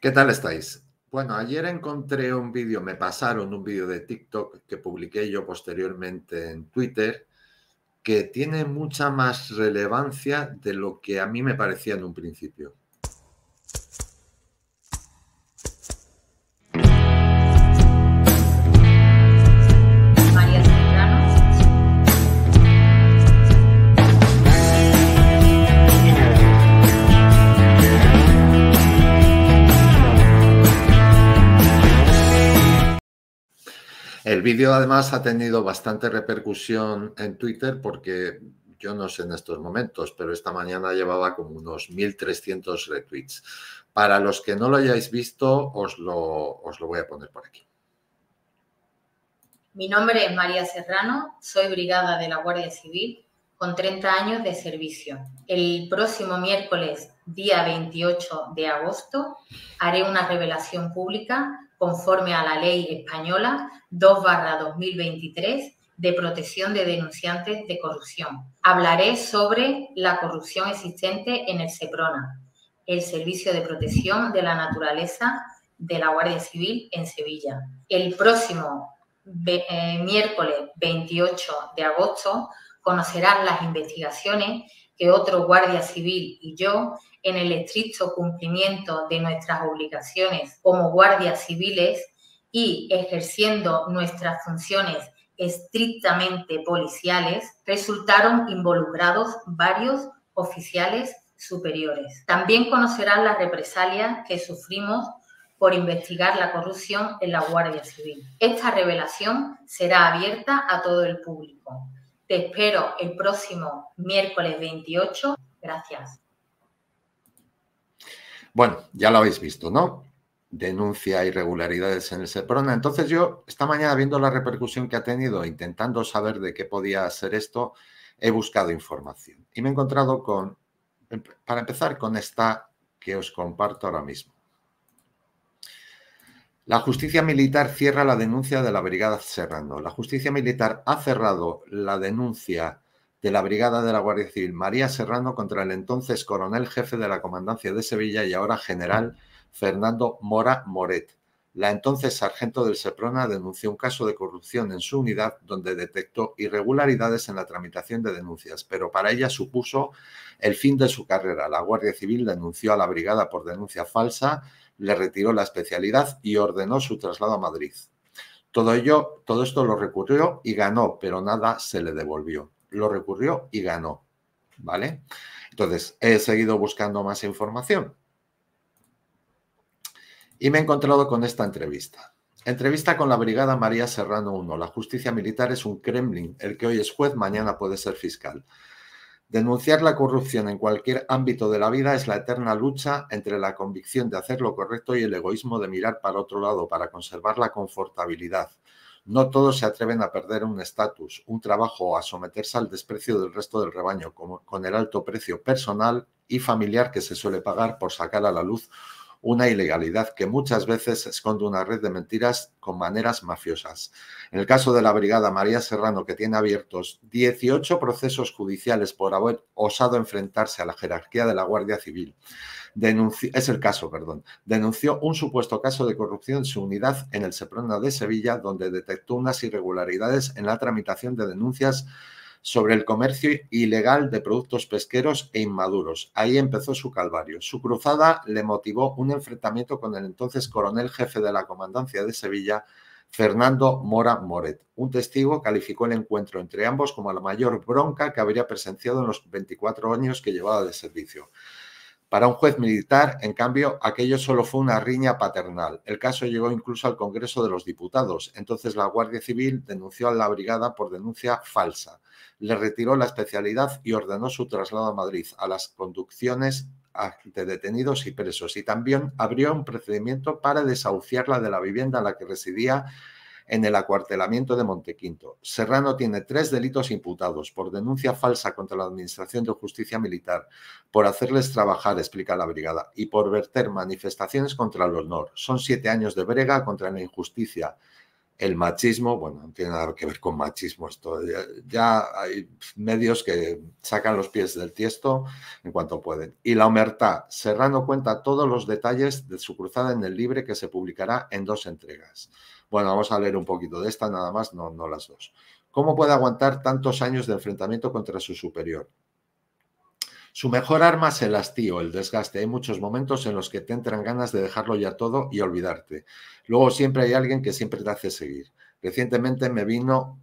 ¿Qué tal estáis? Bueno, ayer encontré un vídeo, me pasaron un vídeo de TikTok que publiqué yo posteriormente en Twitter, que tiene mucha más relevancia de lo que a mí me parecía en un principio. El vídeo además ha tenido bastante repercusión en Twitter porque yo no sé en estos momentos, pero esta mañana llevaba como unos 1.300 retweets. Para los que no lo hayáis visto, os lo, os lo voy a poner por aquí. Mi nombre es María Serrano, soy brigada de la Guardia Civil con 30 años de servicio. El próximo miércoles, día 28 de agosto, haré una revelación pública conforme a la Ley Española 2-2023 de protección de denunciantes de corrupción. Hablaré sobre la corrupción existente en el SEPRONA, el Servicio de Protección de la Naturaleza de la Guardia Civil en Sevilla. El próximo eh, miércoles 28 de agosto conocerán las investigaciones que otro guardia civil y yo, en el estricto cumplimiento de nuestras obligaciones como guardias civiles y ejerciendo nuestras funciones estrictamente policiales, resultaron involucrados varios oficiales superiores. También conocerán las represalias que sufrimos por investigar la corrupción en la Guardia Civil. Esta revelación será abierta a todo el público te espero el próximo miércoles 28. Gracias. Bueno, ya lo habéis visto, ¿no? Denuncia irregularidades en el SEPRONA. Entonces yo, esta mañana, viendo la repercusión que ha tenido, intentando saber de qué podía ser esto, he buscado información. Y me he encontrado con, em, para empezar, con esta que os comparto ahora mismo. La justicia militar cierra la denuncia de la Brigada Serrano. La justicia militar ha cerrado la denuncia de la Brigada de la Guardia Civil María Serrano contra el entonces coronel jefe de la Comandancia de Sevilla y ahora general Fernando Mora Moret. La entonces sargento del Seprona denunció un caso de corrupción en su unidad donde detectó irregularidades en la tramitación de denuncias, pero para ella supuso el fin de su carrera. La Guardia Civil denunció a la brigada por denuncia falsa le retiró la especialidad y ordenó su traslado a Madrid. Todo, ello, todo esto lo recurrió y ganó, pero nada se le devolvió. Lo recurrió y ganó. ¿Vale? Entonces, he seguido buscando más información. Y me he encontrado con esta entrevista. Entrevista con la Brigada María Serrano 1. La justicia militar es un Kremlin. El que hoy es juez, mañana puede ser fiscal. Denunciar la corrupción en cualquier ámbito de la vida es la eterna lucha entre la convicción de hacer lo correcto y el egoísmo de mirar para otro lado para conservar la confortabilidad. No todos se atreven a perder un estatus, un trabajo o a someterse al desprecio del resto del rebaño, con el alto precio personal y familiar que se suele pagar por sacar a la luz una ilegalidad que muchas veces esconde una red de mentiras con maneras mafiosas. En el caso de la Brigada María Serrano, que tiene abiertos 18 procesos judiciales por haber osado enfrentarse a la jerarquía de la Guardia Civil, denunció, es el caso, perdón, denunció un supuesto caso de corrupción en su unidad en el Seprona de Sevilla, donde detectó unas irregularidades en la tramitación de denuncias sobre el comercio ilegal de productos pesqueros e inmaduros. Ahí empezó su calvario. Su cruzada le motivó un enfrentamiento con el entonces coronel jefe de la comandancia de Sevilla, Fernando Mora Moret. Un testigo calificó el encuentro entre ambos como la mayor bronca que habría presenciado en los 24 años que llevaba de servicio. Para un juez militar, en cambio, aquello solo fue una riña paternal. El caso llegó incluso al Congreso de los Diputados. Entonces la Guardia Civil denunció a la brigada por denuncia falsa. Le retiró la especialidad y ordenó su traslado a Madrid, a las conducciones de detenidos y presos. Y también abrió un procedimiento para desahuciarla de la vivienda en la que residía en el acuartelamiento de Montequinto. Serrano tiene tres delitos imputados por denuncia falsa contra la Administración de Justicia Militar, por hacerles trabajar, explica la brigada, y por verter manifestaciones contra el honor. Son siete años de brega contra la injusticia el machismo, bueno, no tiene nada que ver con machismo esto, ya, hay medios que sacan los pies del tiesto en cuanto pueden. Y la omertá, Serrano cuenta todos los detalles de su cruzada en el libre que se publicará en dos entregas. Bueno, vamos a leer un poquito de esta nada más, no, no las dos. ¿Cómo puede aguantar tantos años de enfrentamiento contra su superior? Su mejor arma es el hastío, el desgaste. Hay muchos momentos en los que te entran ganas de dejarlo ya todo y olvidarte. Luego siempre hay alguien que siempre te hace seguir. Recientemente me vino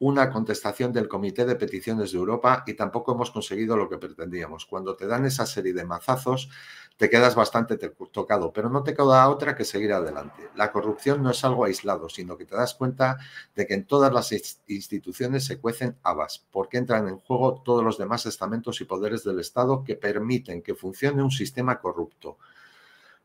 una contestación del Comité de Peticiones de Europa y tampoco hemos conseguido lo que pretendíamos. Cuando te dan esa serie de mazazos, te quedas bastante tocado, pero no te queda otra que seguir adelante. La corrupción no es algo aislado, sino que te das cuenta de que en todas las instituciones se cuecen habas, porque entran en juego todos los demás estamentos y poderes del Estado que permiten que funcione un sistema corrupto.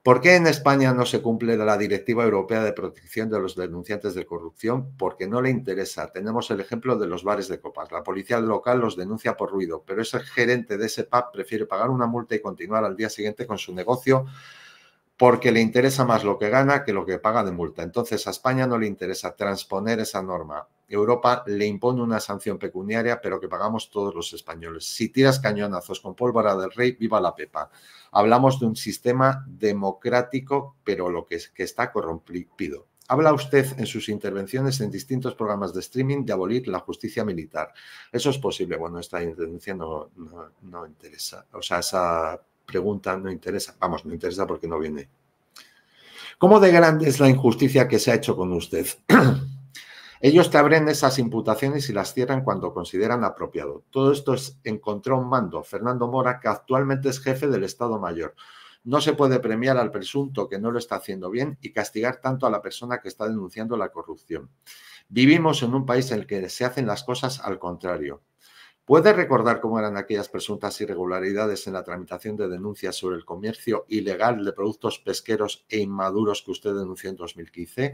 ¿Por qué en España no se cumple la Directiva Europea de Protección de los Denunciantes de Corrupción? Porque no le interesa. Tenemos el ejemplo de los bares de copas. La policía local los denuncia por ruido, pero ese gerente de ese pub prefiere pagar una multa y continuar al día siguiente con su negocio porque le interesa más lo que gana que lo que paga de multa. Entonces a España no le interesa transponer esa norma. Europa le impone una sanción pecuniaria, pero que pagamos todos los españoles. Si tiras cañonazos con pólvora del rey, viva la pepa. Hablamos de un sistema democrático, pero lo que, es, que está corrompido. Habla usted en sus intervenciones en distintos programas de streaming de abolir la justicia militar. Eso es posible. Bueno, esta intervención no, no interesa. O sea, esa pregunta no interesa. Vamos, no interesa porque no viene. ¿Cómo de grande es la injusticia que se ha hecho con usted? Ellos te abren esas imputaciones y las cierran cuando consideran apropiado. Todo esto es un mando, Fernando Mora, que actualmente es jefe del Estado Mayor. No se puede premiar al presunto que no lo está haciendo bien y castigar tanto a la persona que está denunciando la corrupción. Vivimos en un país en el que se hacen las cosas al contrario. ¿Puede recordar cómo eran aquellas presuntas irregularidades en la tramitación de denuncias sobre el comercio ilegal de productos pesqueros e inmaduros que usted denunció en 2015?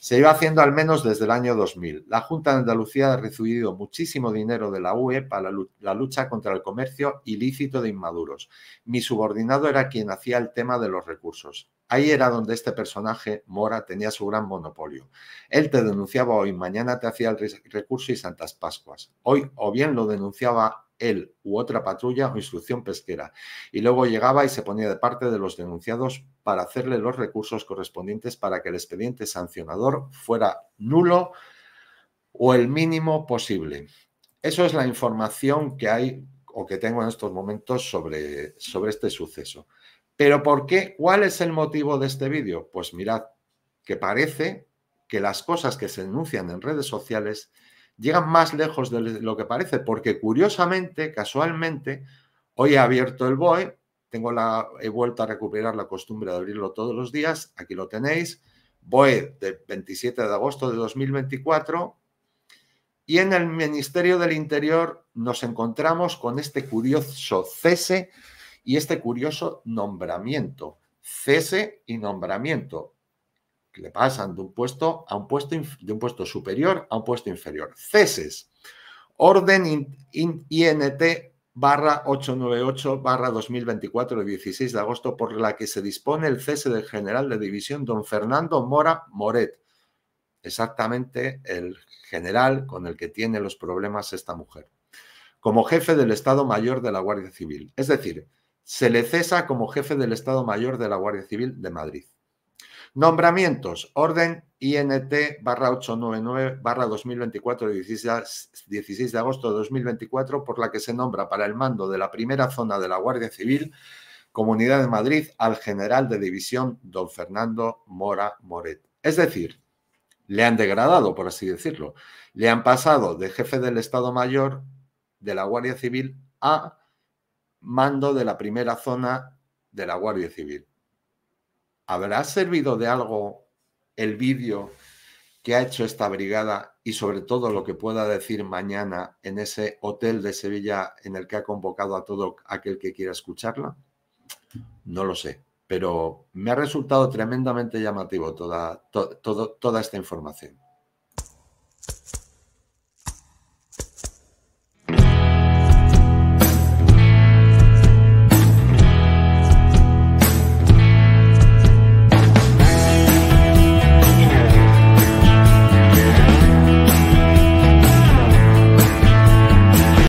Se iba haciendo al menos desde el año 2000. La Junta de Andalucía ha recibido muchísimo dinero de la UE para la lucha contra el comercio ilícito de inmaduros. Mi subordinado era quien hacía el tema de los recursos. Ahí era donde este personaje, Mora, tenía su gran monopolio. Él te denunciaba hoy, mañana te hacía el recurso y Santas Pascuas. Hoy o bien lo denunciaba él u otra patrulla o instrucción pesquera, y luego llegaba y se ponía de parte de los denunciados para hacerle los recursos correspondientes para que el expediente sancionador fuera nulo o el mínimo posible. Eso es la información que hay o que tengo en estos momentos sobre, sobre este suceso. Pero ¿por qué? ¿Cuál es el motivo de este vídeo? Pues mirad que parece que las cosas que se denuncian en redes sociales llegan más lejos de lo que parece, porque curiosamente, casualmente, hoy he abierto el BOE, tengo la, he vuelto a recuperar la costumbre de abrirlo todos los días, aquí lo tenéis, BOE del 27 de agosto de 2024, y en el Ministerio del Interior nos encontramos con este curioso cese y este curioso nombramiento, cese y nombramiento le pasan de un puesto a un puesto de un puesto superior a un puesto inferior. Ceses. Orden in, INT barra 898 barra 2024 de 16 de agosto por la que se dispone el cese del general de división don Fernando Mora Moret. Exactamente el general con el que tiene los problemas esta mujer. Como jefe del Estado Mayor de la Guardia Civil. Es decir, se le cesa como jefe del Estado Mayor de la Guardia Civil de Madrid. Nombramientos, orden INT barra 899 barra 2024, 16 de agosto de 2024, por la que se nombra para el mando de la primera zona de la Guardia Civil, Comunidad de Madrid, al general de división don Fernando Mora Moret. Es decir, le han degradado, por así decirlo. Le han pasado de jefe del Estado Mayor de la Guardia Civil a mando de la primera zona de la Guardia Civil. ¿habrá servido de algo el vídeo que ha hecho esta brigada y sobre todo lo que pueda decir mañana en ese hotel de Sevilla en el que ha convocado a todo aquel que quiera escucharla? No lo sé, pero me ha resultado tremendamente llamativo toda, toda esta información.